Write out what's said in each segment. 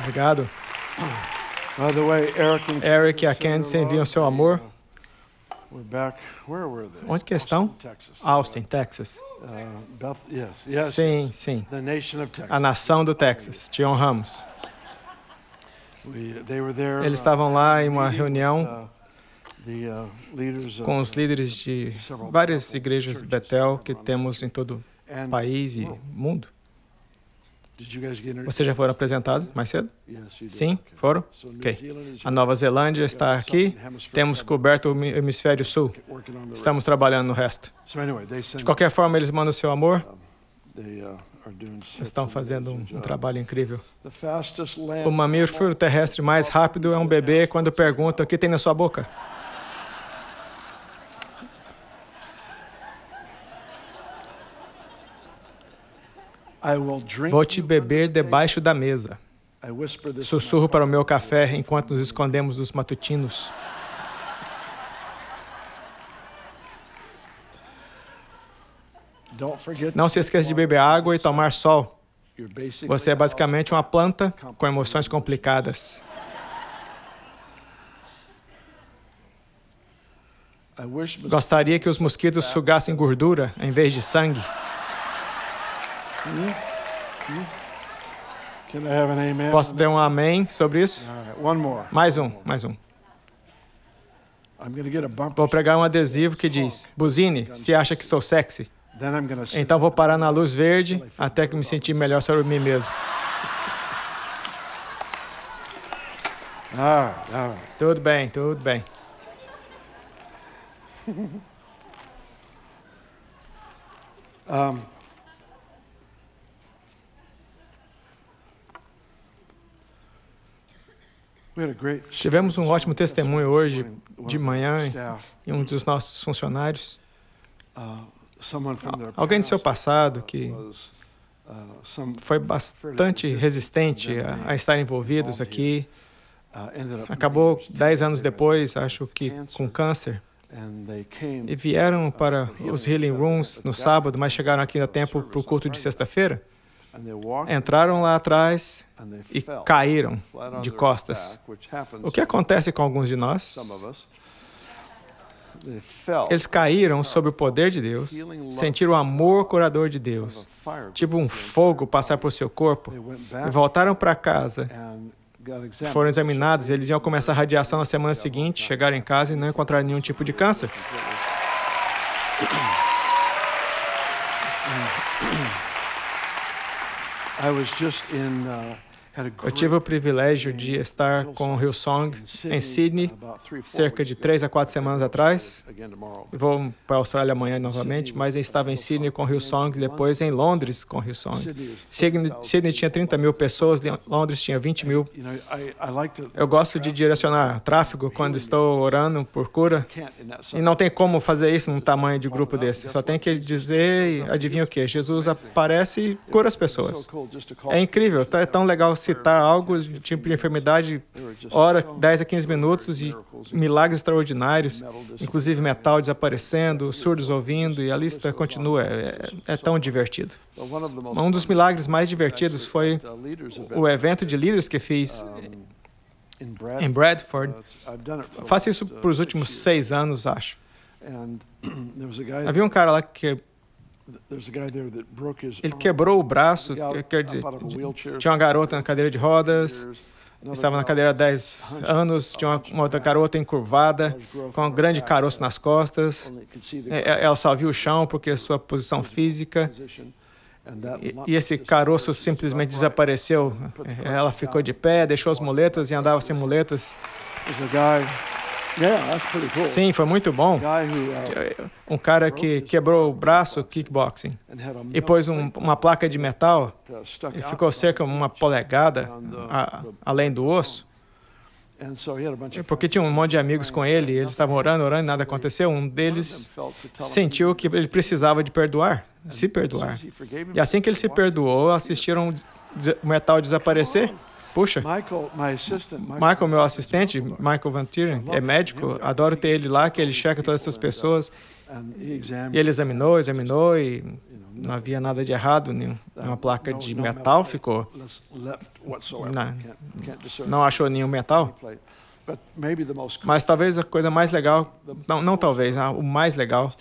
Obrigado. Eric e a Candice enviam seu amor. Onde que estão? Austin, Texas. Uh, sim, sim. A nação do Texas. Te honramos. Eles estavam uh, lá em uma reunião uh, com os líderes de várias igrejas Betel que temos em todo o país e mundo. Vocês já foram apresentados mais cedo? Sim, foram? Ok. A Nova Zelândia está aqui. Temos coberto o hemisfério sul. Estamos trabalhando no resto. De qualquer forma, eles mandam seu amor. Uh, estão fazendo um, um trabalho incrível. O mamífero terrestre mais rápido é um bebê quando pergunta o que tem na sua boca. Vou te beber debaixo da mesa. Sussurro para o meu café enquanto nos escondemos dos matutinos. Não se esqueça de beber água e tomar sol. Você é basicamente uma planta com emoções complicadas. Gostaria que os mosquitos sugassem gordura em vez de sangue. Can I have an amen? Posso dar um amém sobre isso? Right, one more. Mais um, mais um. Vou pregar um adesivo que diz: Buzine, se acha que sou sexy? Então vou parar na luz verde até que me sentir melhor sobre mim mesmo. Ah, ah. Tudo bem, tudo bem. um, Tivemos um ótimo testemunho hoje de manhã em um dos nossos funcionários. Uh, Alguém do seu passado uh, que uh, foi bastante resistente a, a estar envolvidos aqui. Acabou dez anos depois, acho que com câncer. E vieram para os healing rooms no sábado, mas chegaram aqui a tempo para o culto de sexta-feira entraram lá atrás e caíram de costas. O que acontece com alguns de nós? Eles caíram sob o poder de Deus, sentiram o amor curador de Deus, tipo um fogo passar por seu corpo, e voltaram para casa. Foram examinados, eles iam começar a radiação na semana seguinte, chegaram em casa e não encontraram nenhum tipo de câncer. I was just in uh, Eu tive o privilégio de estar com o Hillsong em Sydney cerca de três a quatro semanas atrás. Vou para a Austrália amanhã novamente, mas estava em Sydney com o Hillsong, depois em Londres com o Hillsong. Sydney, tinha 30 mil pessoas, Londres tinha 20 mil. Eu gosto de direcionar tráfego quando estou orando por cura e não tem como fazer isso num tamanho de grupo desse. Só tem que dizer, adivinha o que? Jesus aparece e cura as pessoas. É incrível, tá, é tão legal citar algo de tipo de enfermidade, hora 10 a 15 minutos e milagres extraordinários, inclusive metal desaparecendo, surdos ouvindo, e a lista continua. É, é, é tão divertido. Um dos milagres mais divertidos foi o evento de líderes que fiz em Bradford. Faço isso para os últimos seis anos, acho. Havia um cara lá que ele quebrou o braço, quer dizer, tinha uma garota na cadeira de rodas, estava na cadeira há 10 anos, tinha uma, uma outra garota encurvada, com um grande caroço nas costas. É, ela só viu o chão porque sua posição física. E, e esse caroço simplesmente desapareceu. Ela ficou de pé, deixou as muletas e andava sem muletas. É, Sim, foi muito bom. Um cara que quebrou o braço kickboxing e pôs um, uma placa de metal uh, e ficou cerca de uma polegada uh, a, além do osso. Porque tinha um monte de amigos com ele, eles estavam orando, orando, e nada aconteceu. Um deles sentiu que ele precisava de perdoar, se perdoar. E assim que ele se perdoou, assistiram o metal desaparecer. Puxa, Michael, meu assistente, Michael Van Tieren, é médico, adoro ter ele lá, que ele checa todas essas pessoas. E ele examinou, examinou e não havia nada de errado, nenhuma placa de metal ficou. Não, não achou nenhum metal. Mas talvez a coisa mais legal, não, não talvez, ah, o mais legal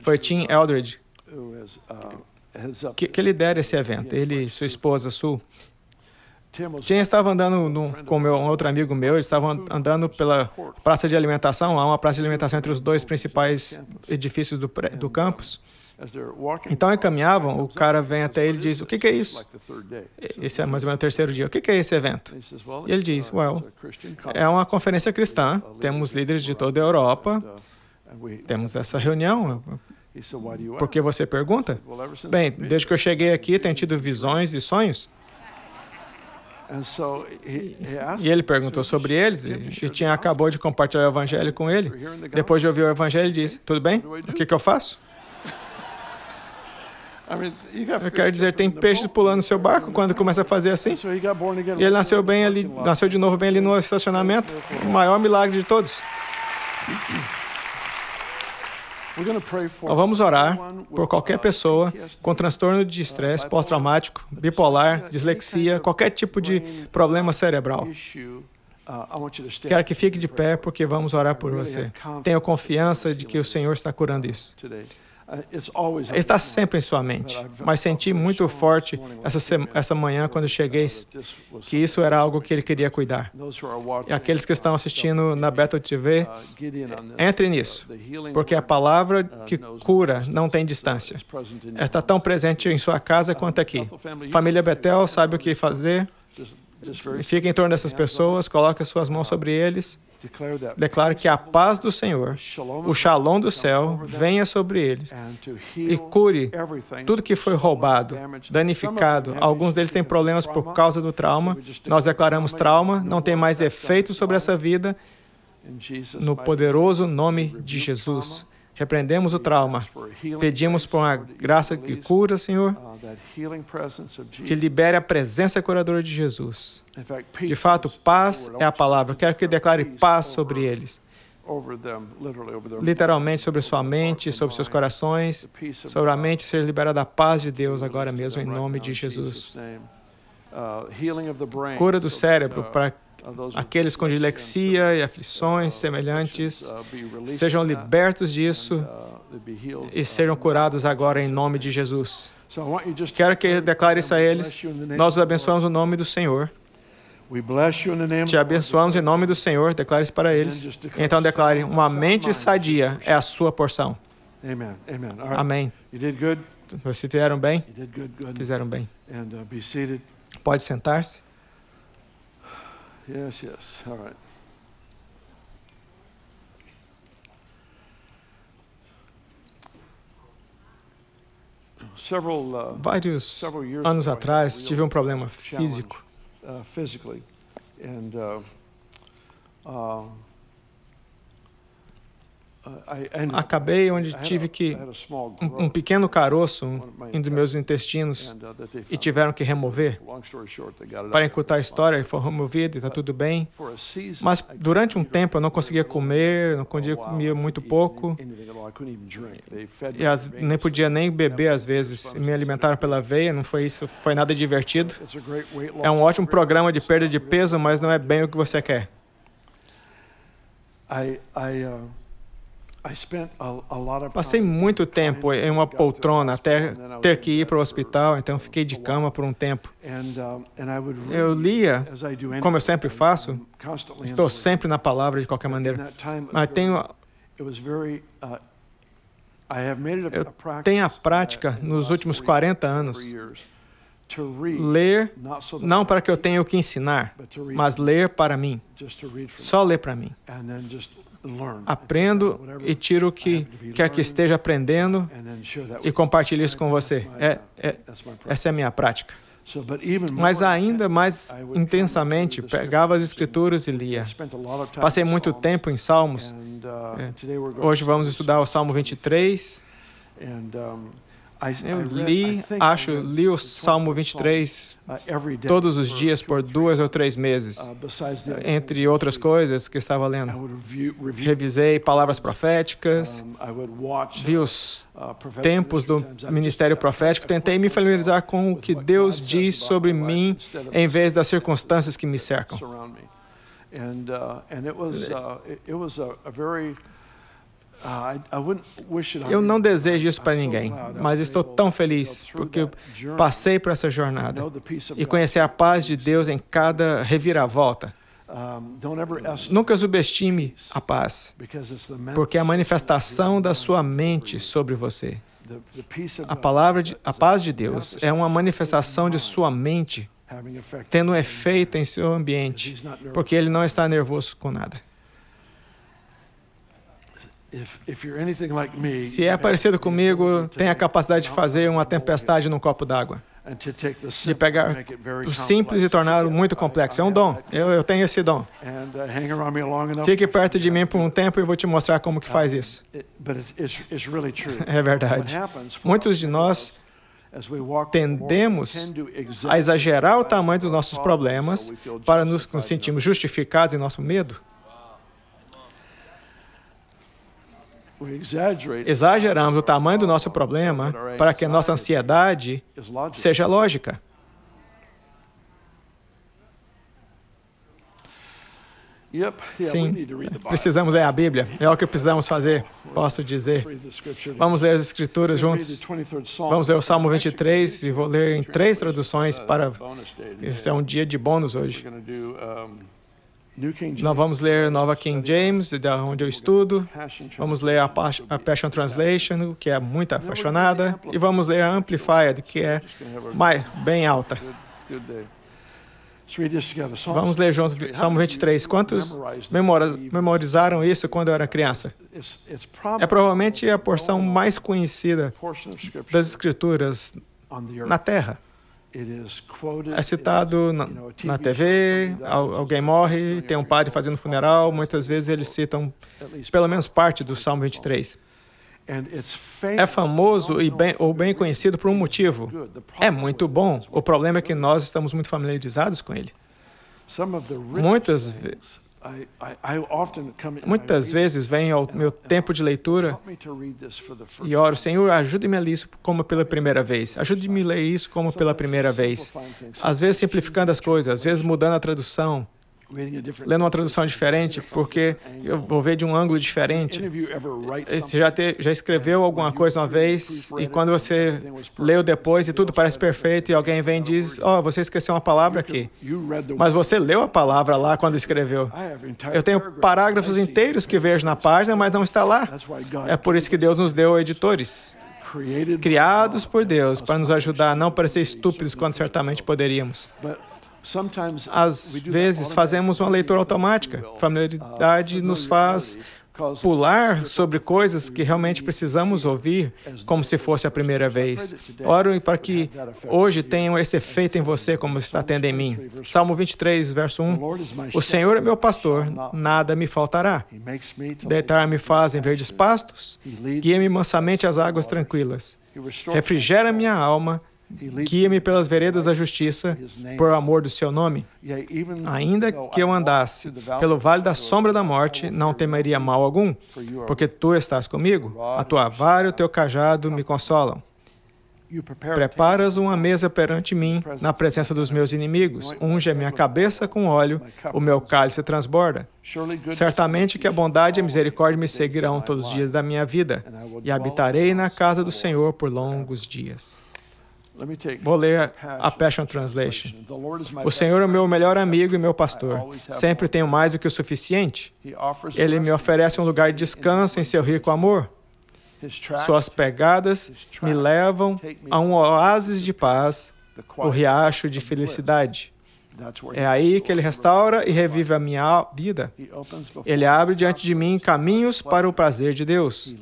foi Tim uh, Eldred, uh, que, que lidera esse evento. Ele e sua esposa, Sul, tinha estava andando no, com meu, um outro amigo meu, eles estavam andando pela praça de alimentação, há uma praça de alimentação entre os dois principais edifícios do, do campus. Então encaminhavam, o cara vem até ele e diz: O que, que, é isso? Esse é mais ou menos o terceiro dia. O que, que é esse evento? E ele diz: uh, Well, é uma conferência cristã, temos líderes de toda a uh, Europa, temos essa reunião. Por que você pergunta? Bem, desde que eu cheguei aqui, tenho tido visões e sonhos. E ele perguntou sobre eles e tinha acabou de compartilhar o evangelho com ele. Depois de ouvir o evangelho, ele disse: Tudo bem? O que, que eu faço? Eu quero dizer, tem peixes pulando no seu barco quando começa a fazer assim. E ele nasceu bem ali, nasceu de novo bem ali no estacionamento. O maior milagre de todos. Nós vamos orar por qualquer pessoa com transtorno de estresse pós-traumático, bipolar, dislexia, qualquer tipo de problema cerebral. Uh, Quero que fique de pé porque vamos orar por você. Tenho confiança de que o Senhor está curando isso está sempre em sua mente. Mas senti muito forte essa, essa manhã, quando cheguei, que isso era algo que ele queria cuidar. E aqueles que uh, estão assistindo uh, na Bethel TV, uh, entre nisso, porque a palavra que cura não tem distância. Está tão presente em sua casa quanto aqui. Família Bethel sabe o que fazer. Fica em torno dessas pessoas, coloca suas mãos sobre eles. declare que a paz do Senhor, o shalom do céu, venha sobre eles e cure tudo que foi roubado, danificado. Alguns deles têm problemas por causa do trauma. Nós declaramos trauma, não tem mais efeito sobre essa vida, no poderoso nome de Jesus. Repreendemos o trauma. Pedimos por uma graça que cura, Senhor, que libere a presença curadora de Jesus. De fato, paz é a palavra. Eu quero que declare paz sobre eles literalmente sobre sua mente, sobre seus corações, sobre a mente ser liberada a paz de Deus agora mesmo, em nome de Jesus. Cura do cérebro para aqueles com dilexia e aflições semelhantes sejam libertos disso e sejam curados agora em nome de Jesus. Quero que declare isso a eles. Nós os abençoamos no nome do Senhor. Te abençoamos em nome do Senhor. Declare isso para eles. Então declare: uma mente sadia é a sua porção. Amém. Vocês fizeram bem? Fizeram bem. Uh, Pode sentar-se. Yes, yes. All right. Uh, Vários anos atrás tive um problema físico. Uh, uh, acabei onde tive que um, pequeno caroço em um dos meus intestinos uh, e tiveram que remover. Para encurtar a história, ele foi removido e está tudo bem. Mas durante um tempo eu não conseguia comer, não conseguia oh, comer muito pouco e as, nem podia nem beber às vezes. Me alimentaram pela veia, não foi isso, foi nada divertido. É um ótimo programa de perda de peso, mas não é bem o que você quer. Eu Passei muito tempo em uma poltrona até ter que ir para o hospital, então fiquei de cama por um tempo. Uh, eu lia, como eu sempre faço, estou sempre na palavra de qualquer maneira, mas tenho. Eu tenho a uh, prática nos últimos 40 anos ler, não para que eu tenha o que ensinar, mas ler para mim. Só ler para mim aprendo e tiro o que quer que esteja aprendendo e compartilho isso com você. É, é, essa é a minha prática. Mas ainda mais intensamente pegava as escrituras e lia. Passei muito tempo em Salmos. Uh, é. Hoje vamos estudar o Salmo 23. Eu li, acho, li o Salmo 23 uh, todos os uh, dias por dois ou três meses, uh, entre outras coisas que estava lendo. Revisei palavras proféticas, vi os tempos do ministério profético, tentei me familiarizar com o que Deus diz sobre mim em vez das circunstâncias que me cercam. E foi and ah, eu não desejo isso para ninguém, mas estou tão feliz porque passei por essa jornada e conheci a paz de Deus em cada reviravolta. Nunca subestime a paz, porque é a manifestação da sua mente sobre você. A palavra, de, a paz de Deus é uma manifestação de sua mente tendo um efeito em seu ambiente, porque ele não está nervoso com nada. Se é parecido comigo, tem a capacidade de fazer uma tempestade num copo d'água. De pegar o simples e torná-lo muito complexo. É um dom. Eu, eu tenho esse dom. Uh, Fique perto de mim por um tempo e eu vou te mostrar como que faz isso. Uh, é verdade. Muitos de nós tendemos a exagerar o tamanho dos nossos problemas para nos sentirmos justificados em nosso medo. Exageramos o tamanho do nosso problema para que a nossa ansiedade seja lógica. Sim, precisamos ler a Bíblia. É o que precisamos fazer, posso dizer. Vamos ler as Escrituras juntos. Vamos ler o Salmo 23 e vou ler em três traduções uh, para. Esse é um dia de bônus hoje. Nós vamos ler Nova King James, de onde eu estudo. Vamos ler a, a Passion Translation, que é muito apaixonada. E vamos ler a Amplified, que é mais, bem alta. Vamos ler João, Salmo 23. Quantos memorizaram isso quando eu era criança? É provavelmente a porção mais conhecida das Escrituras na Terra. É citado na, na TV, alguém morre, tem um padre fazendo funeral, muitas vezes eles citam pelo menos parte do Salmo 23. É famoso e bem, ou bem conhecido por um motivo. É muito bom. O problema é que nós estamos muito familiarizados com ele. Muitas vezes Muitas vezes venho ao meu tempo de leitura e oro, Senhor, ajude-me a ler isso como pela primeira vez. Ajude-me a ler isso como pela primeira vez. Às vezes simplificando as coisas, às vezes mudando a tradução lendo uma tradução diferente, porque eu vou ver de um ângulo diferente. Você já, te, já escreveu alguma coisa uma vez e quando você leu depois e tudo parece perfeito e alguém vem e diz, ó, oh, você esqueceu uma palavra aqui. Mas você leu a palavra lá quando escreveu. Eu tenho parágrafos inteiros que vejo na página, mas não está lá. É por isso que Deus nos deu editores criados por Deus para nos ajudar a não parecer estúpidos quando certamente poderíamos. Às vezes fazemos uma leitura automática. Familiaridade uh, nos faz pular sobre coisas que realmente precisamos ouvir, como se fosse a primeira vez. Oro para que hoje tenham esse efeito em você, como está tendo em mim. Salmo 23, verso 1. O Senhor é meu pastor, nada me faltará. Deitar-me faz em verdes pastos, guia-me mansamente às águas tranquilas. Refrigera minha alma Guia-me pelas veredas da justiça, por amor do seu nome. Ainda que eu andasse pelo vale da sombra da morte, não temeria mal algum, porque tu estás comigo. A tua vara e o teu cajado me consolam. Preparas uma mesa perante mim, na presença dos meus inimigos. Unge a minha cabeça com óleo, o meu cálice transborda. Certamente que a bondade e a misericórdia me seguirão todos os dias da minha vida, e habitarei na casa do Senhor por longos dias. Vou ler a Passion Translation. O Senhor é meu melhor amigo e meu pastor. Sempre tenho mais do que o suficiente. Ele me oferece um lugar de descanso em seu rico amor. Suas pegadas me levam a um oásis de paz, o riacho de felicidade. É aí que ele restaura e revive a minha vida. Ele abre diante de mim caminhos para o prazer de Deus.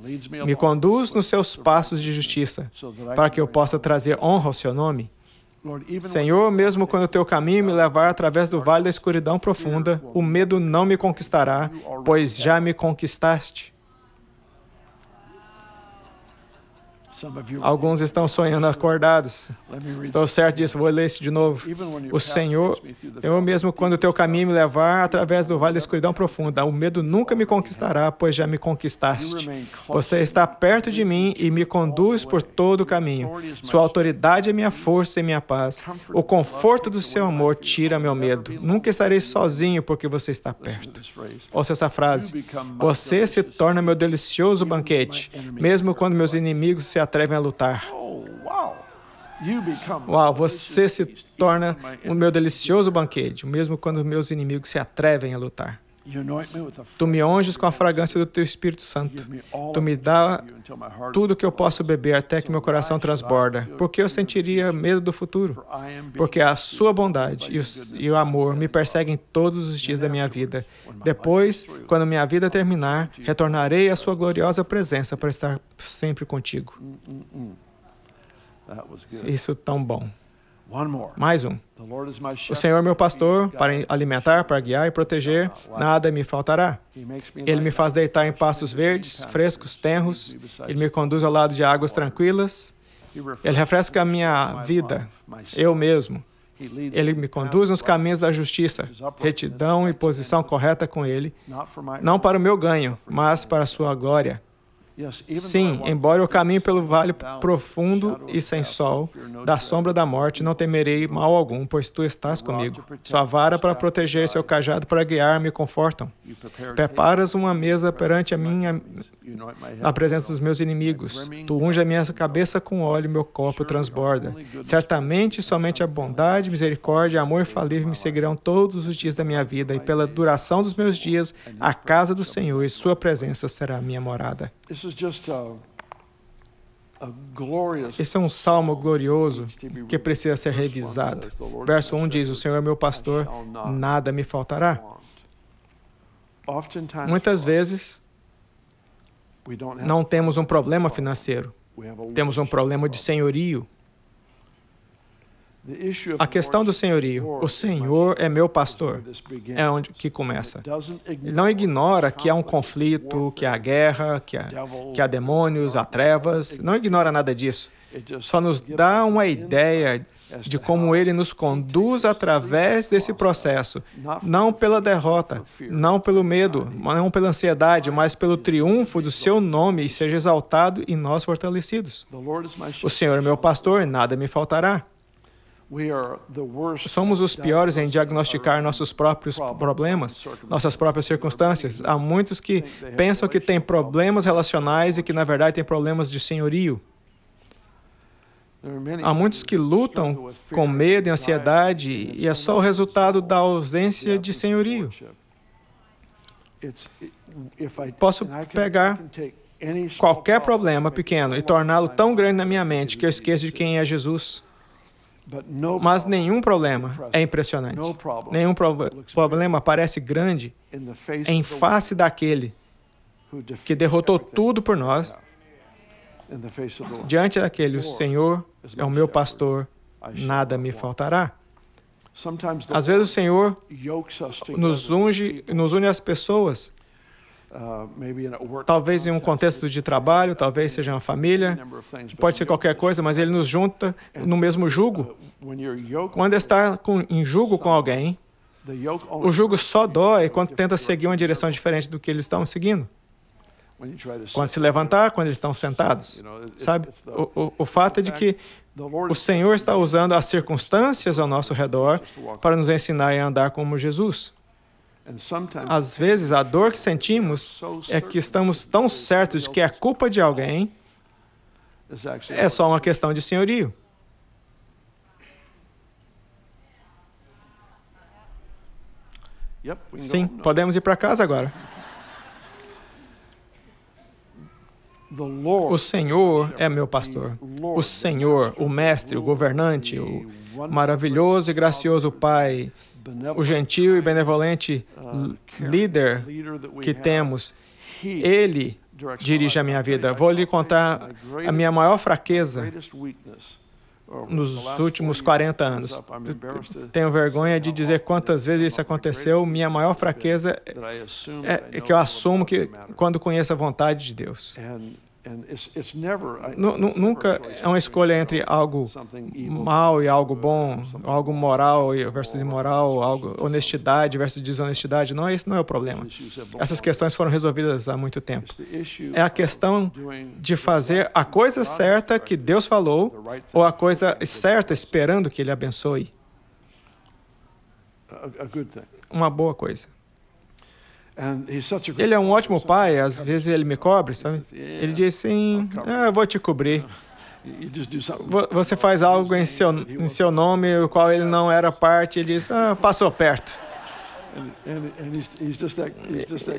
Me conduz nos seus passos de justiça, para que eu possa trazer honra ao seu nome. Senhor, mesmo quando o teu caminho me levar através do vale da escuridão profunda, o medo não me conquistará, pois já me conquistaste. Alguns estão sonhando acordados. Estou certo disso, vou ler isso de novo. O Senhor, eu mesmo, quando o teu caminho me levar através do vale da escuridão profunda, o medo nunca me conquistará, pois já me conquistaste. Você está perto de mim e me conduz por todo o caminho. Sua autoridade é minha força e minha paz. O conforto do seu amor tira meu medo. Nunca estarei sozinho, porque você está perto. Ouça essa frase. Você se torna meu delicioso banquete, mesmo quando meus inimigos se atrapalham atrevem a lutar. Oh, Uau, você se torna o meu delicioso banquete, mesmo quando meus inimigos se atrevem a lutar. Tu me unges com a fragrância do teu Espírito Santo. Tu me dá tudo que eu posso beber até que meu coração transborda. Porque eu sentiria medo do futuro. Porque a sua bondade e o, e o amor me perseguem todos os dias da minha vida. Depois, quando minha vida terminar, retornarei à sua gloriosa presença para estar sempre contigo. Mm, mm, mm. Isso tão bom. Mais um. O Senhor é meu pastor para alimentar, para guiar e proteger, nada me faltará. Ele me faz deitar em pastos verdes, frescos, tenros. Ele me conduz ao lado de águas tranquilas. Ele refresca a minha vida, eu mesmo. Ele me conduz nos caminhos da justiça, retidão e posição correta com Ele, não para o meu ganho, mas para a sua glória. Sim, embora eu caminhe pelo vale profundo e sem sol, da sombra da morte não temerei mal algum, pois tu estás comigo. Sua vara para proteger, seu cajado para guiar-me confortam. Preparas uma mesa perante a minha na presença dos meus inimigos. Tu unge a minha cabeça com óleo, meu copo transborda. Certamente, somente a bondade, misericórdia, amor falível me seguirão todos os dias da minha vida, e pela duração dos meus dias, a casa do Senhor e sua presença será minha morada. Esse é um salmo glorioso que precisa ser revisado. Verso 1 diz: O Senhor é meu pastor, nada me faltará. Muitas uh, vezes, não temos um problema financeiro, temos um problema de senhorio. A questão do senhorio, o Senhor é meu pastor, é onde que começa. Ele não ignora que há um conflito, que há guerra, que há, que há demônios, há trevas, não ignora nada disso. Só nos dá uma ideia de como ele nos conduz através desse processo, não pela derrota, não pelo medo, não pela ansiedade, mas pelo triunfo do seu nome e seja exaltado e nós fortalecidos. O Senhor é meu pastor, nada me faltará. Somos os piores em diagnosticar nossos próprios problemas, nossas próprias circunstâncias. Há muitos que pensam que têm problemas relacionais e que, na verdade, têm problemas de senhorio. Há muitos que lutam com medo e ansiedade e é só o resultado da ausência de senhorio. Posso pegar qualquer problema pequeno e torná-lo tão grande na minha mente que eu esqueço de quem é Jesus. Mas nenhum problema é impressionante. Nenhum pro problema parece grande em face daquele que derrotou tudo por nós. Diante daquele, o Senhor é o meu pastor, nada me faltará. Às vezes o Senhor nos, unge, nos une às pessoas Uh, talvez em um contexto de trabalho, talvez seja uma família, pode ser qualquer coisa, mas ele nos junta no mesmo jugo. Uh, quando está com, em jugo com alguém, o jugo só dói quando tenta seguir uma direção diferente do que eles estão seguindo. Quando se levantar, quando eles estão sentados. Sabe? O, o, o fato é de que o Senhor está usando as circunstâncias ao nosso redor para nos ensinar a andar como Jesus. Às vezes, a dor que sentimos é que estamos tão certos que é culpa de alguém é só uma questão de senhorio. Sim, podemos ir para casa agora. O Senhor é meu pastor. O Senhor, o mestre, o governante, o maravilhoso e gracioso Pai o gentil e benevolente líder que temos. Ele dirige a minha vida. Vou lhe contar a minha maior fraqueza nos últimos 40 anos. Tenho vergonha de dizer quantas vezes isso aconteceu. Minha maior fraqueza é que eu assumo que quando conheço a vontade de Deus. Nunca é uma escolha entre algo mal e algo bom, algo moral versus imoral, algo honestidade versus desonestidade. Não, esse não é o problema. Essas questões foram resolvidas há muito tempo. É a questão de fazer a coisa certa que Deus falou ou a coisa certa esperando que Ele abençoe. Uma boa coisa. Ele é um ótimo pai, às vezes ele me cobre, sabe? Ele diz assim: ah, eu vou te cobrir. Você faz algo em seu, em seu nome, o qual ele não era parte, ele diz: ah, passou perto.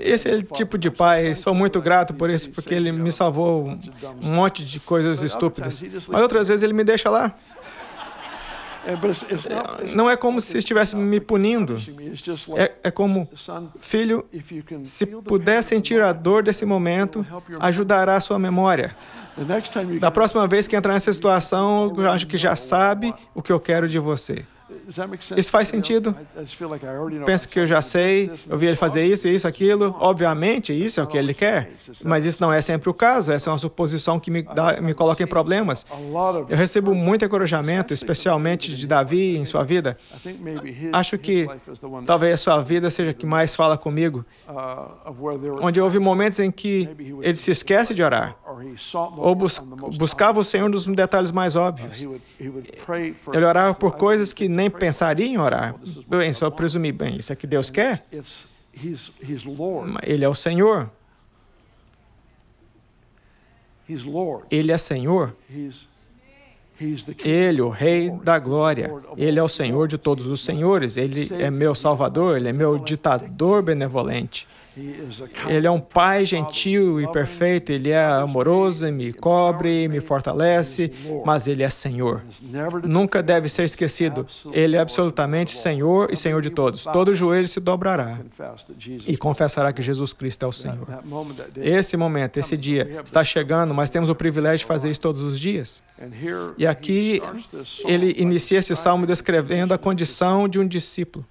Esse é o tipo de pai, sou muito grato por isso, porque ele me salvou um monte de coisas estúpidas. Mas outras vezes ele me deixa lá. É, é é, não é como se estivesse me punindo. É, é como, filho, se puder sentir a dor desse momento, ajudará a sua memória. Da próxima vez que entrar nessa situação, eu acho que já sabe o que eu quero de você. Isso faz sentido? Penso que eu já sei, eu vi ele fazer isso, isso, aquilo. Obviamente, isso é o que ele quer, mas isso não é sempre o caso. Essa é uma suposição que me, dá, me coloca em problemas. Eu recebo muito encorajamento, especialmente de Davi em sua vida. Acho que talvez a sua vida seja a que mais fala comigo, uh, onde houve momentos em que ele se esquece de orar ou bus buscava o Senhor nos detalhes mais uh, óbvios. Ele orava por coisas que nem pensaria em orar. Bem, só presumir, bem, isso é que Deus quer? Ele é o Senhor. Ele é Senhor. Ele, o Rei da Glória. Ele é o Senhor de todos os senhores. Ele é meu Salvador. Ele é meu ditador benevolente. Ele é um pai gentil e perfeito, ele é amoroso, me cobre, me fortalece, mas ele é Senhor. Nunca deve ser esquecido, ele é absolutamente Senhor e Senhor de todos. Todo joelho se dobrará e confessará que Jesus Cristo é o Senhor. Esse momento, esse dia, está chegando, mas temos o privilégio de fazer isso todos os dias. E aqui ele inicia esse salmo descrevendo a condição de um discípulo.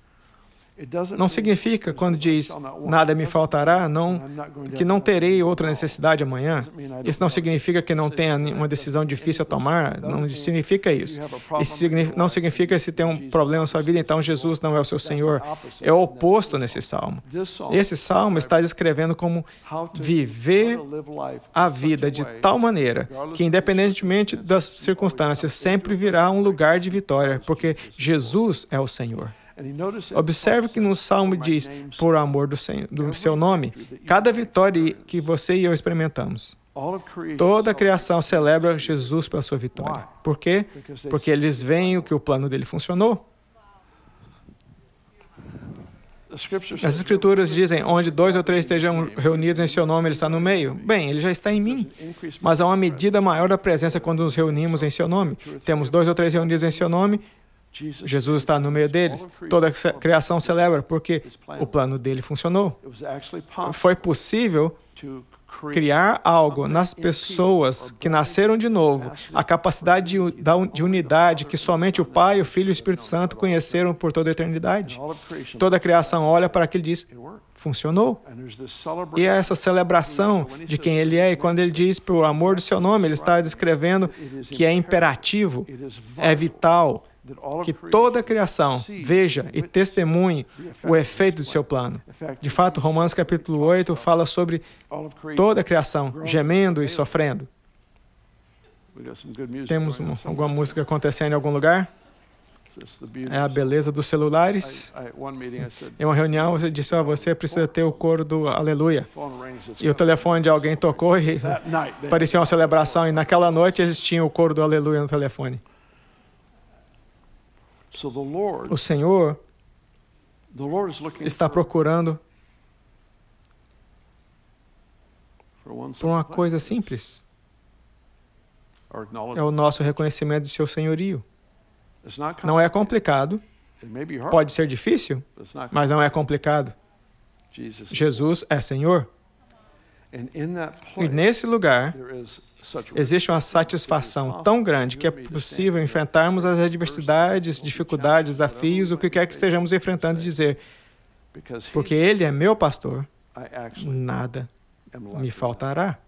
Não significa quando diz nada me faltará, não que não terei outra necessidade amanhã. Isso não significa que não tenha uma decisão difícil a tomar, não significa isso. Isso não significa se tem um problema na sua vida, então Jesus não é o seu Senhor. É o oposto nesse salmo. Esse salmo está descrevendo como viver a vida de tal maneira que, independentemente das circunstâncias, sempre virá um lugar de vitória, porque Jesus é o Senhor. Observe que no Salmo diz, por amor do, Senhor, do seu nome, cada vitória que você e eu experimentamos. Toda a criação celebra Jesus pela sua vitória. Por quê? Porque eles veem o que o plano dele funcionou. As Escrituras dizem: onde dois ou três estejam reunidos em seu nome, ele está no meio. Bem, ele já está em mim. Mas há uma medida maior da presença quando nos reunimos em seu nome. Temos dois ou três reunidos em seu nome, Jesus está no meio deles. Toda a criação celebra porque o plano dele funcionou. Foi possível criar algo nas pessoas que nasceram de novo, a capacidade de unidade que somente o Pai, o Filho e o Espírito Santo conheceram por toda a eternidade. Toda a criação olha para aquilo e diz: funcionou. E é essa celebração de quem ele é, e quando ele diz pelo amor do seu nome, ele está descrevendo que é imperativo, é vital, que toda a criação veja e testemunhe o efeito do seu plano. De fato, Romanos capítulo 8 fala sobre toda a criação gemendo e sofrendo. Temos uma, alguma música acontecendo em algum lugar? É a beleza dos celulares. Em uma reunião, eu disse a ah, você precisa ter o coro do Aleluia. E o telefone de alguém tocou e parecia uma celebração. E naquela noite eles tinham o coro do Aleluia no telefone. O Senhor está procurando por uma coisa simples. É o nosso reconhecimento de seu senhorio. Não é complicado. Pode ser difícil, mas não é complicado. Jesus é Senhor. E nesse lugar Existe uma satisfação tão grande que é assim, possível enfrentarmos as adversidades, dificuldades, desafios, o que quer que estejamos enfrentando e dizer: porque Ele é meu pastor, nada me faltará.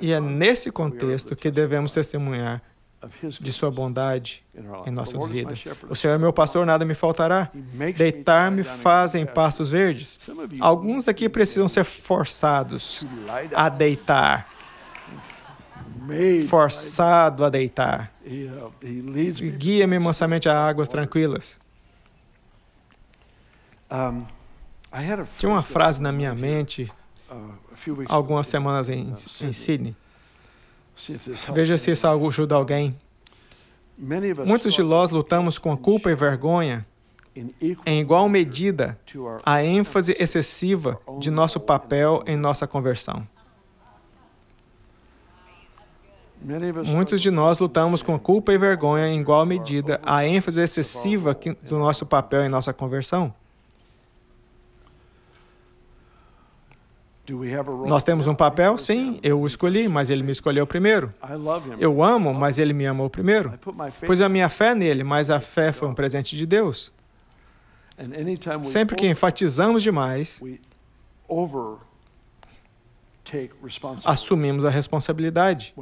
E é nesse contexto que devemos testemunhar de sua bondade em nossas vidas. O Senhor é meu pastor, nada me faltará. Deitar-me fazem pastos verdes. Alguns aqui precisam ser forçados a deitar. Forçado a deitar. Uh, Guia-me mansamente a águas tranquilas. Tinha uma frase na minha mente uh, algumas semanas em, uh, em Sydney Veja se isso ajuda alguém. Muitos de nós lutamos com culpa e vergonha em igual medida a ênfase excessiva de nosso papel em nossa conversão. Muitos de nós lutamos com culpa e vergonha em igual medida a ênfase excessiva do nosso papel em nossa conversão. Nós temos um papel? Sim, eu o escolhi, mas ele me escolheu primeiro. Eu amo, mas ele me amou primeiro. Pus a minha fé nele, mas a fé foi um presente de Deus. Sempre que enfatizamos demais, assumimos a responsabilidade,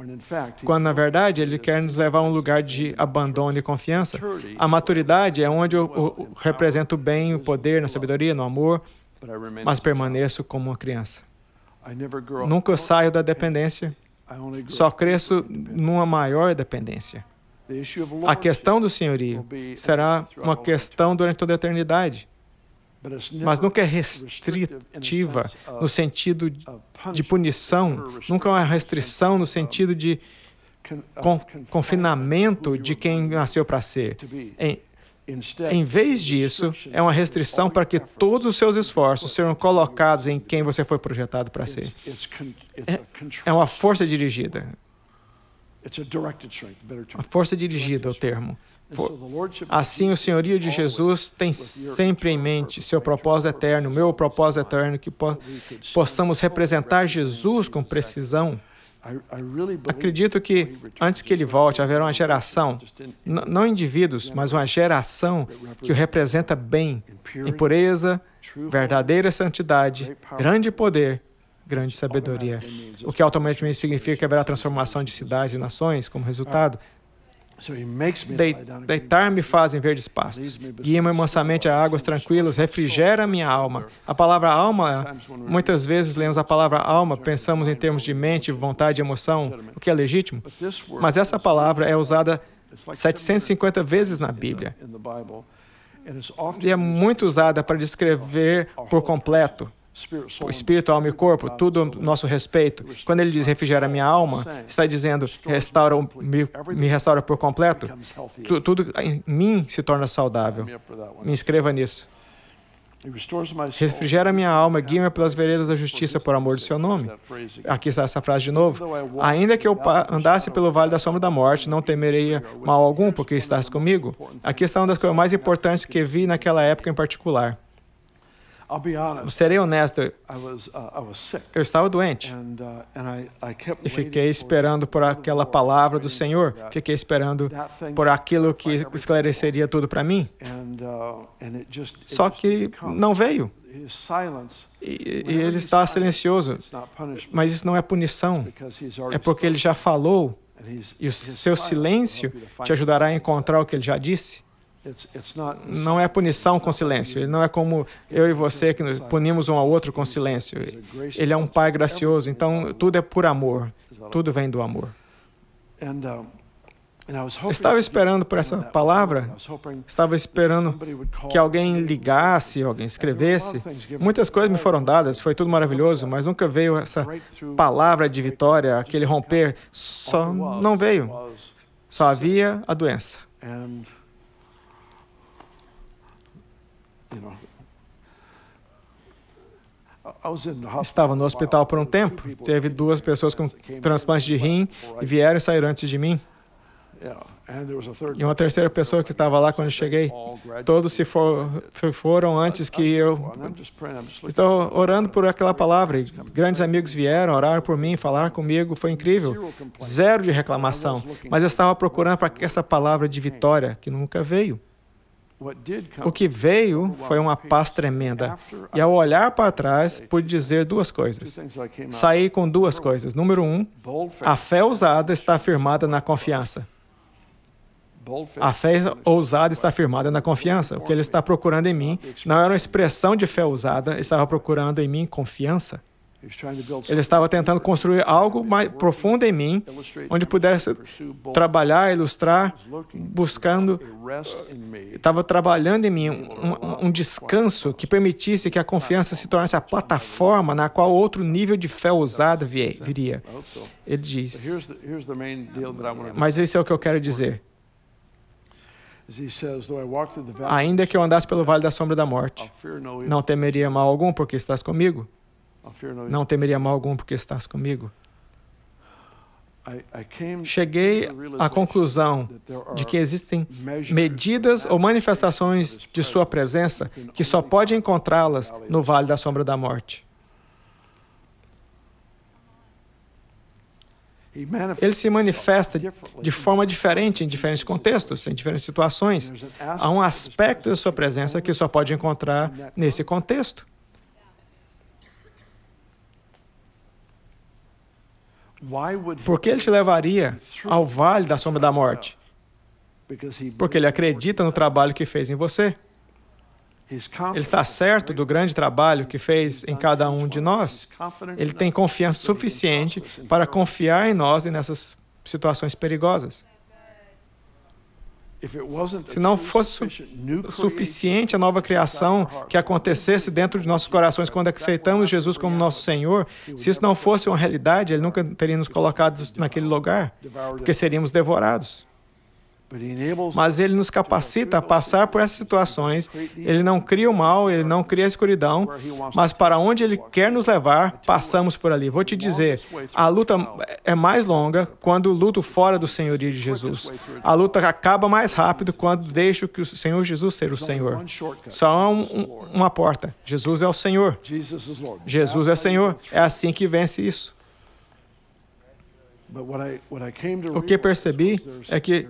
quando na verdade ele quer nos levar a um lugar de abandono e confiança. A maturidade é onde eu, eu represento bem o poder, na sabedoria, no amor, mas permaneço como uma criança. Nunca saio da dependência. Só cresço numa maior dependência. A questão do senhorio será uma questão durante toda a eternidade, mas nunca é restritiva no sentido de punição, nunca é uma restrição no sentido de confinamento de quem nasceu para ser, em vez disso, é uma restrição para que todos os seus esforços sejam colocados em quem você foi projetado para ser. É, é uma força dirigida. A força dirigida é o termo. Assim, o senhorio de Jesus tem sempre em mente seu propósito eterno, meu propósito eterno, que possamos representar Jesus com precisão. Acredito que antes que ele volte haverá uma geração, não indivíduos, mas uma geração que o representa bem, em pureza, verdadeira santidade, grande poder, grande sabedoria. O que automaticamente significa que haverá transformação de cidades e nações como resultado. Deitar-me fazem verdes pastos. Guia-me mansamente a águas tranquilas, refrigera minha alma. A palavra alma, muitas vezes lemos a palavra alma, pensamos em termos de mente, vontade, emoção, o que é legítimo. Mas essa palavra é usada 750 vezes na Bíblia. E é muito usada para descrever por completo o espírito, alma e corpo, tudo nosso respeito. Quando ele diz refrigera minha alma, está dizendo restaura, me, me restaura por completo. Tu, tudo em mim se torna saudável. Me inscreva nisso. Refrigera minha alma, guia-me pelas veredas da justiça por amor do seu nome. Aqui está essa frase de novo. Ainda que eu andasse pelo vale da sombra da morte, não temerei mal algum, porque estás comigo. Aqui está uma das coisas mais importantes que vi naquela época em particular. Serei honesto, uh, eu estava doente uh, e fiquei esperando por aquela palavra do Senhor, fiquei esperando por aquilo que esclareceria tudo para mim. Uh, Só que não veio. E, e ele está silencioso, mas isso não é punição, é porque ele já falou e o seu silêncio te ajudará a encontrar o que ele já disse. Não é punição com silêncio. Ele não é como eu e você que punimos um ao outro com silêncio. Ele é um pai gracioso. Então, tudo é por amor. Tudo vem do amor. Estava esperando por essa palavra, estava esperando que alguém ligasse, alguém escrevesse. Muitas coisas me foram dadas, foi tudo maravilhoso, mas nunca veio essa palavra de vitória, aquele romper. Só não veio. Só havia a doença. Estava no hospital por um tempo. Teve duas pessoas com transplante de rim e vieram e saíram antes de mim. E uma terceira pessoa que estava lá quando cheguei. Todos se for, foram antes que eu. Estou orando por aquela palavra. Grandes amigos vieram orar por mim, falar comigo. Foi incrível. Zero de reclamação. Mas eu estava procurando para essa palavra de vitória que nunca veio. O que veio foi uma paz tremenda. E ao olhar para trás, pude dizer duas coisas. Saí com duas coisas. Número um, a fé ousada está firmada na confiança. A fé ousada está firmada na confiança. O que ele está procurando em mim não era uma expressão de fé ousada, estava procurando em mim confiança. Ele estava tentando construir algo mais profundo em mim, onde pudesse trabalhar, ilustrar, buscando, estava trabalhando em mim um, um, descanso que permitisse que a confiança se tornasse a plataforma na qual outro nível de fé ousada viria. Ele diz. Mas isso é o que eu quero dizer. Ainda que eu andasse pelo vale da sombra da morte, não temeria mal algum, porque estás comigo. Não temeria mal algum porque estás comigo. Cheguei à conclusão de que existem medidas ou manifestações de Sua presença que só pode encontrá-las no Vale da Sombra da Morte. Ele se manifesta de forma diferente em diferentes contextos, em diferentes situações. Há um aspecto da sua presença que só pode encontrar nesse contexto. Por que ele te levaria ao vale da sombra da morte? Porque ele acredita no trabalho que fez em você. Ele está certo do grande trabalho que fez em cada um de nós. Ele tem confiança suficiente para confiar em nós e nessas situações perigosas. Se não fosse suficiente a nova criação que acontecesse dentro de nossos corações quando aceitamos Jesus como nosso Senhor, se isso não fosse uma realidade, Ele nunca teria nos colocado naquele lugar, porque seríamos devorados. Mas ele nos capacita a passar por essas situações. Ele não cria o mal, ele não cria a escuridão, mas para onde ele quer nos levar, passamos por ali. Vou te dizer, a luta é mais longa quando luto fora do senhorio de Jesus. A luta acaba mais rápido quando deixo que o Senhor Jesus seja o Senhor. Só há um, uma porta. Jesus é o Senhor. Jesus é Senhor. É assim que vence isso. O que percebi é que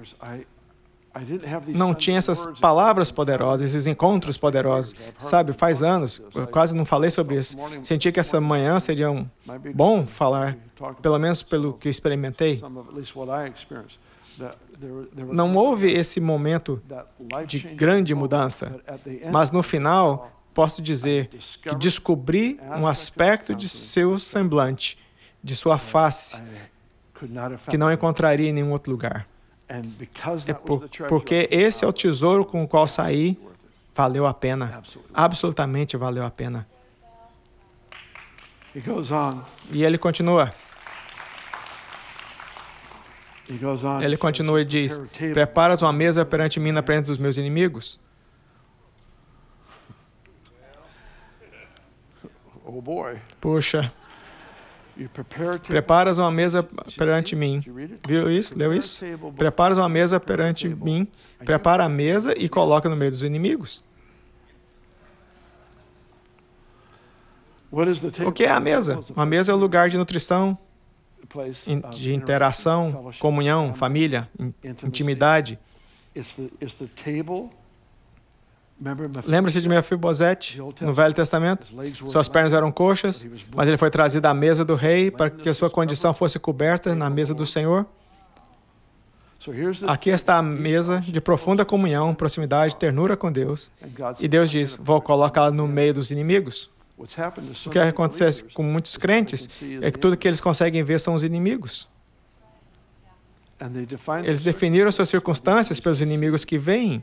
não tinha essas palavras poderosas, esses encontros poderosos. Sabe, faz anos, eu quase não falei sobre isso. Senti que essa manhã seria um bom falar, pelo menos pelo que experimentei. Não houve esse momento de grande mudança, mas no final posso dizer que descobri um aspecto de seu semblante, de sua face, que não encontraria em nenhum outro lugar. É por, porque esse é o tesouro com o qual saí, valeu a pena. Absolutamente valeu a pena. E ele continua. Ele continua e diz: Preparas uma mesa perante mim na frente dos meus inimigos? Oh, Puxa. Preparas uma mesa perante mim. Viu isso? Leu isso? Preparas uma mesa perante mim. Prepara a mesa e coloca no meio dos inimigos. O que é a mesa? Uma mesa é o lugar de nutrição, de interação, comunhão, família, intimidade. Lembra-se de Mefibosete, no Velho Testamento? Suas pernas eram coxas, mas ele foi trazido à mesa do rei para que a sua condição fosse coberta na mesa do Senhor. Aqui está a mesa de profunda comunhão, proximidade, ternura com Deus. E Deus diz: Vou colocá-la no meio dos inimigos. O que acontece com muitos crentes é que tudo que eles conseguem ver são os inimigos. Eles definiram suas circunstâncias pelos inimigos que vêm.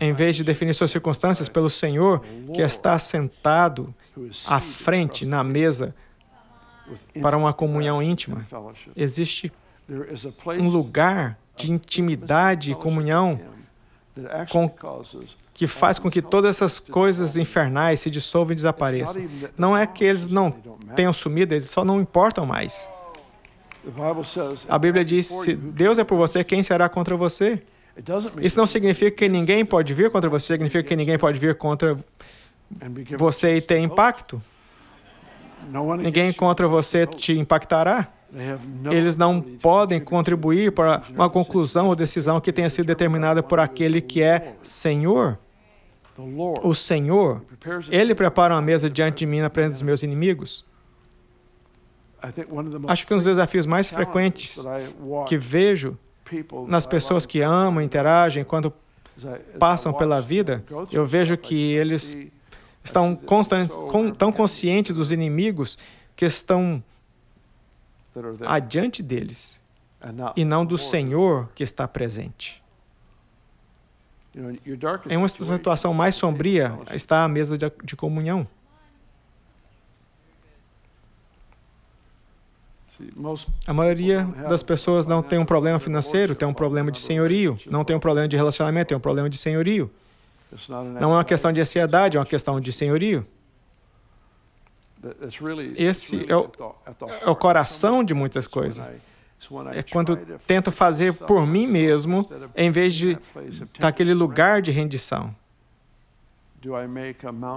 Em vez de definir suas circunstâncias pelo Senhor, que está sentado à frente, na mesa, para uma comunhão íntima, existe um lugar de intimidade e comunhão com, que faz com que todas essas coisas infernais se dissolvam e desapareçam. Não é que eles não tenham sumido, eles só não importam mais. A Bíblia diz: se Deus é por você, quem será contra você? Isso não significa que ninguém pode vir contra você, significa que ninguém pode vir contra você e ter impacto. Ninguém contra você te impactará. Eles não podem contribuir para uma conclusão ou decisão que tenha sido determinada por aquele que é Senhor. O Senhor, Ele prepara uma mesa diante de mim na presença dos meus inimigos. Acho que um dos desafios mais frequentes que vejo nas pessoas que amam, interagem, quando passam pela vida, eu vejo que eles estão constantes, com, tão conscientes dos inimigos que estão adiante deles e não do Senhor que está presente. Em uma situação mais sombria está a mesa de comunhão. A maioria das pessoas não tem um problema financeiro, tem um problema de senhorio. Tipo, não tem um problema de relacionamento, tem um problema de senhorio. Não é uma questão de ansiedade, é uma questão de senhorio. Esse é, é o, é o coração de muitas coisas. É quando tento fazer por mim mesmo, em vez de daquele lugar de rendição.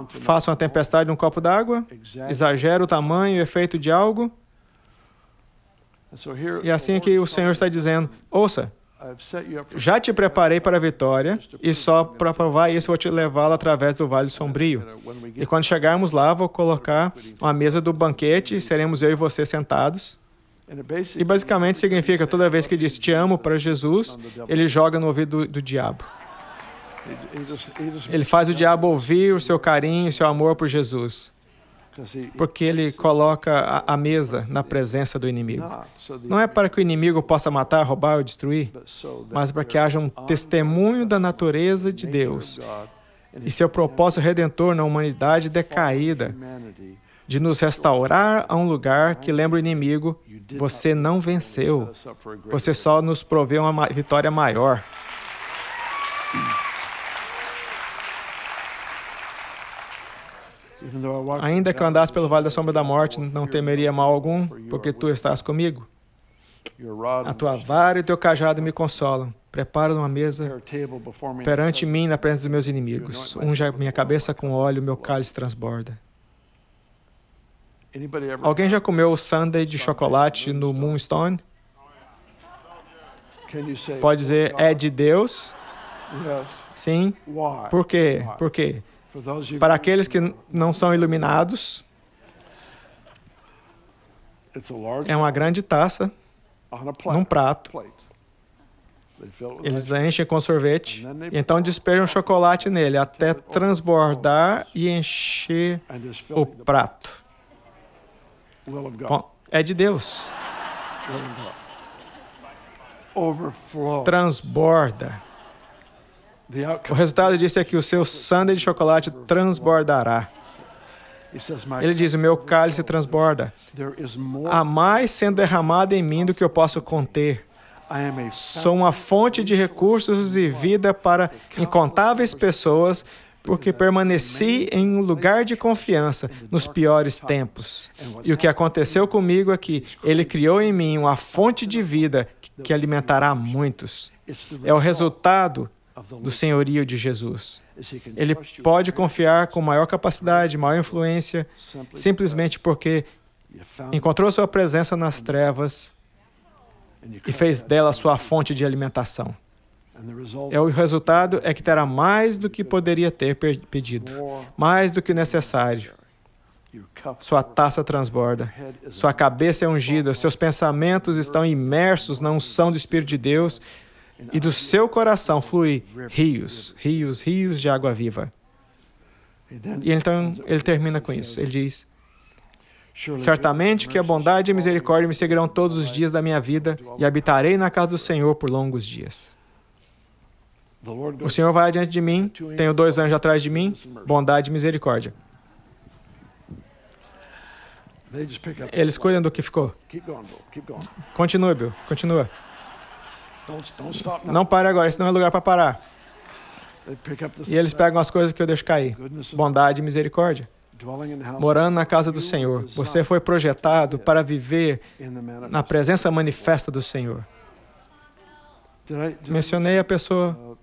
Faço uma tempestade num copo d'água? Exagero o tamanho e efeito de algo? E assim que o Senhor está dizendo: ouça, já te preparei para a vitória, e só para provar isso vou te levá-lo através do vale sombrio. E quando chegarmos lá, vou colocar uma mesa do banquete, e seremos eu e você sentados. E basicamente significa toda vez que diz te amo para Jesus, ele joga no ouvido do, do diabo. Ele faz o diabo ouvir o seu carinho, o seu amor por Jesus porque ele coloca a, a mesa na presença do inimigo. Não é para que o inimigo possa matar, roubar ou destruir, mas para que haja um testemunho da natureza de Deus e seu propósito redentor na humanidade decaída, de nos restaurar a um lugar que lembra o inimigo: você não venceu, você só nos proveu uma vitória maior. Ainda que eu andasse pelo vale da sombra da morte, não temeria mal algum, porque tu estás comigo. A tua vara e o teu cajado me consolam. Prepara uma mesa perante mim na presença dos meus inimigos. Unja minha cabeça com óleo, meu cálice transborda. Alguém já comeu o sundae de chocolate no Moonstone? Pode dizer, é de Deus? Sim. Por quê? Por quê? para aqueles que não são iluminados, é uma grande taça num prato. Eles enchem com sorvete e então despejam chocolate nele até transbordar e encher o prato. Bom, é de Deus. Transborda. O resultado disso é que o seu sundae de chocolate transbordará. Ele diz: O meu cálice transborda. Há mais sendo derramado em mim do que eu posso conter. Sou uma fonte de recursos e vida para incontáveis pessoas, porque permaneci em um lugar de confiança nos piores tempos. E o que aconteceu comigo é que ele criou em mim uma fonte de vida que alimentará muitos. É o resultado do senhorio de Jesus. Ele pode confiar com maior capacidade, maior influência, simplesmente porque encontrou sua presença nas trevas e fez dela sua fonte de alimentação. E é o resultado é que terá mais do que poderia ter pedido, mais do que necessário. Sua taça transborda, sua cabeça é ungida, seus pensamentos estão imersos na unção do Espírito de Deus e do seu coração fluem rios, rios, rios de água viva. E então ele termina com isso. Ele diz: Certamente que a bondade e a misericórdia me seguirão todos os dias da minha vida e habitarei na casa do Senhor por longos dias. O Senhor vai adiante de mim, tenho dois anjos atrás de mim, bondade e misericórdia. Eles cuidam do que ficou. Continue, Bill, continua. Não pare agora, esse não é lugar para parar. E eles pegam as coisas que eu deixo cair: bondade e misericórdia. Morando na casa do Senhor, você foi projetado para viver na presença manifesta do Senhor. Mencionei a pessoa uh,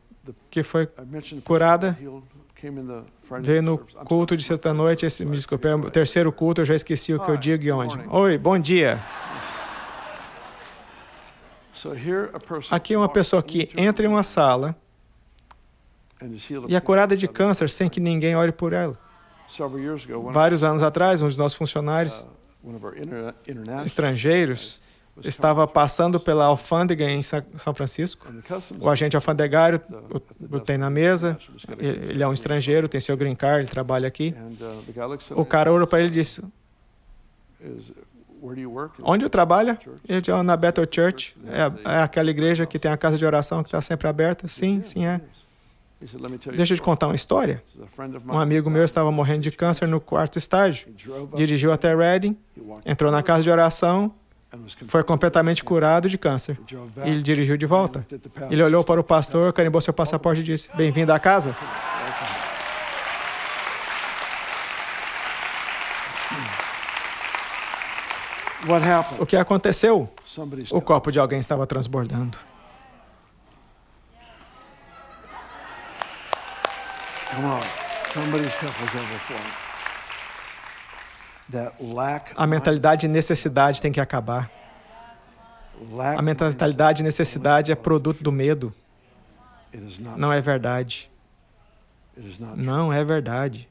que foi curada, veio no culto de sexta-noite, me desculpe, é o terceiro culto, eu já esqueci o que eu digo e onde. Oi, bom dia. Aqui é uma pessoa que entra em uma sala e é curada de câncer sem que ninguém ore por ela. Vários anos atrás, um dos nossos funcionários uh, estrangeiros estava passando pela alfândega em São Francisco. O agente alfandegário o tem na mesa, ele é um estrangeiro, tem seu green card, ele trabalha aqui. Uh, o cara olhou para ele e disse: Onde eu trabalho? Eu, na Bethel Church. É, é aquela igreja que tem a casa de oração que está sempre aberta. Sim, sim, é. Deixa eu te contar uma história. Um amigo meu estava morrendo de câncer no quarto estágio. Dirigiu até Reading, entrou na casa de oração, foi completamente curado de câncer. E ele dirigiu de volta. Ele olhou para o pastor, carimbou seu passaporte e disse: Bem-vindo à casa. O que aconteceu? O copo de alguém estava transbordando. A mentalidade de necessidade tem que acabar. A mentalidade de necessidade é produto do medo. Não é verdade. Não é verdade.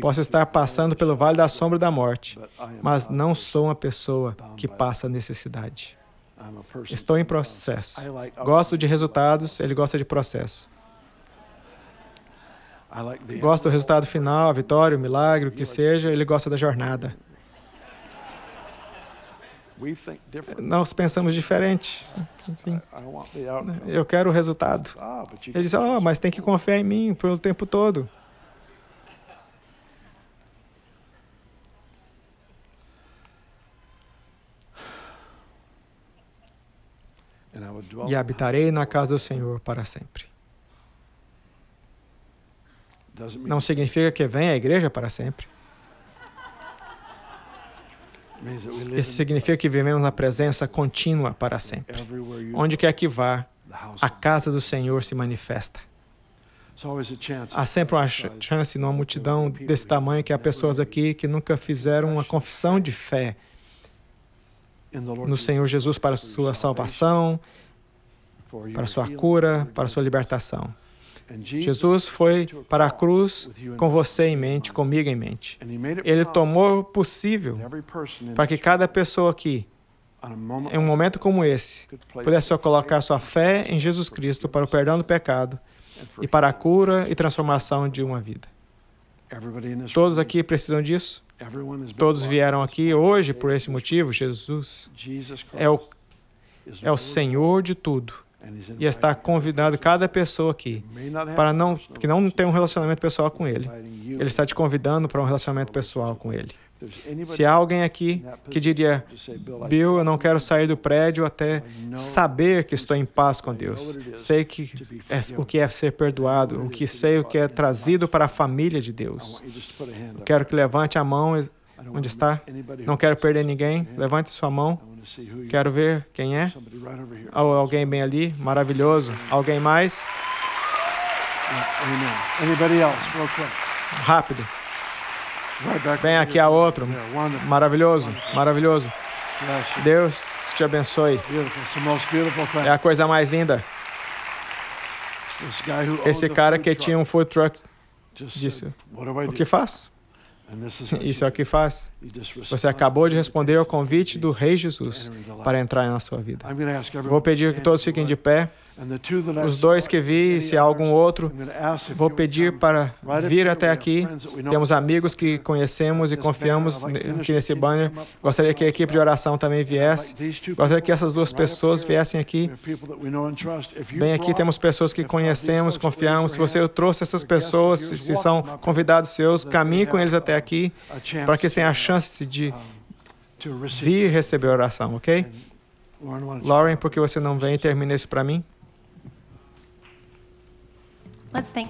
Posso estar passando pelo vale da sombra da morte, mas não sou uma pessoa que passa necessidade. Estou em processo. Gosto de resultados, ele gosta de processo. Gosto do resultado final, a vitória, o milagre, o que seja, ele gosta da jornada. Nós pensamos diferente. Sim. Eu quero o resultado. Ele diz: oh, mas tem que confiar em mim pelo tempo todo. e habitarei na casa do Senhor para sempre. Não significa que venha à igreja para sempre. Isso significa que vivemos na presença contínua para sempre. Onde quer que vá, a casa do Senhor se manifesta. Há sempre uma chance numa multidão desse tamanho que há pessoas aqui que nunca fizeram uma confissão de fé no Senhor Jesus para a sua salvação para sua cura, para sua libertação. Jesus foi para a cruz com você em mente, comigo em mente. Ele tomou possível para que cada pessoa aqui, em um momento como esse, pudesse colocar sua fé em Jesus Cristo para o perdão do pecado e para a cura e transformação de uma vida. Todos aqui precisam disso? Todos vieram aqui hoje por esse motivo. Jesus é o, é o Senhor de tudo e está convidando cada pessoa aqui para não que não tem um relacionamento pessoal com ele. Ele está te convidando para um relacionamento pessoal com ele. Se há alguém aqui que diria, Bill, eu não quero sair do prédio até saber que estou em paz com Deus. Sei que é, o que é ser perdoado, o que sei o que é trazido para a família de Deus. Eu quero que levante a mão onde está. Não quero perder ninguém. Levante sua mão. Quero ver quem é. alguém bem ali, maravilhoso. Alguém mais? Rápido. Vem aqui a outro. Maravilhoso, maravilhoso. Deus te abençoe. É a coisa mais linda. Esse cara que tinha um food truck disse: O que faço? Isso é o que faz. Você acabou de responder ao convite do Rei Jesus para entrar na sua vida. Vou pedir que todos fiquem de pé. Os dois que vi, se há algum outro, vou pedir para vir até aqui. Temos amigos que conhecemos e confiamos aqui nesse banner. Gostaria que a equipe de oração também viesse. Gostaria que essas duas pessoas viessem aqui. Bem, aqui temos pessoas que conhecemos, confiamos. Se você trouxe essas pessoas, se são convidados seus, caminhe com eles até aqui para que eles tenham a chance de vir receber a oração, ok? Lauren, por que você não vem e termina isso para mim?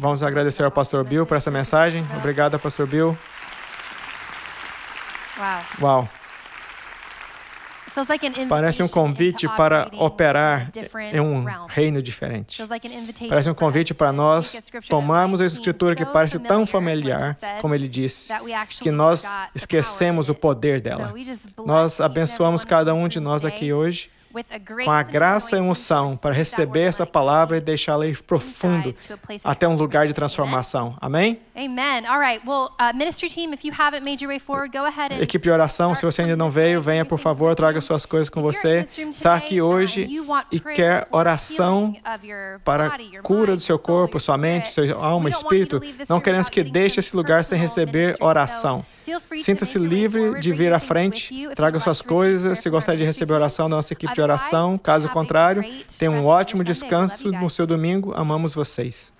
Vamos agradecer ao pastor Bill por essa mensagem. Obrigada, pastor Bill. Wow. Parece um convite para operar em um reino diferente. Parece um convite para nós tomarmos a escritura que parece tão familiar, como ele disse, que nós esquecemos o poder dela. Nós abençoamos cada um de nós aqui hoje com a graça e unção para receber essa palavra e deixá-la ir profundo até um lugar de transformação. Amém? Uh, equipe de oração, se você ainda não veio, venha por favor, traga suas coisas com você. Está aqui uh, hoje e quer oração para a cura do seu corpo, sua mente, sua alma, espírito. Não queremos que deixe esse lugar sem receber oração. Sinta-se livre de vir à frente, traga suas coisas. Se gostar de receber oração da nossa equipe de oração, oração. Caso contrário, tenha um ótimo descanso no seu domingo. Amamos vocês.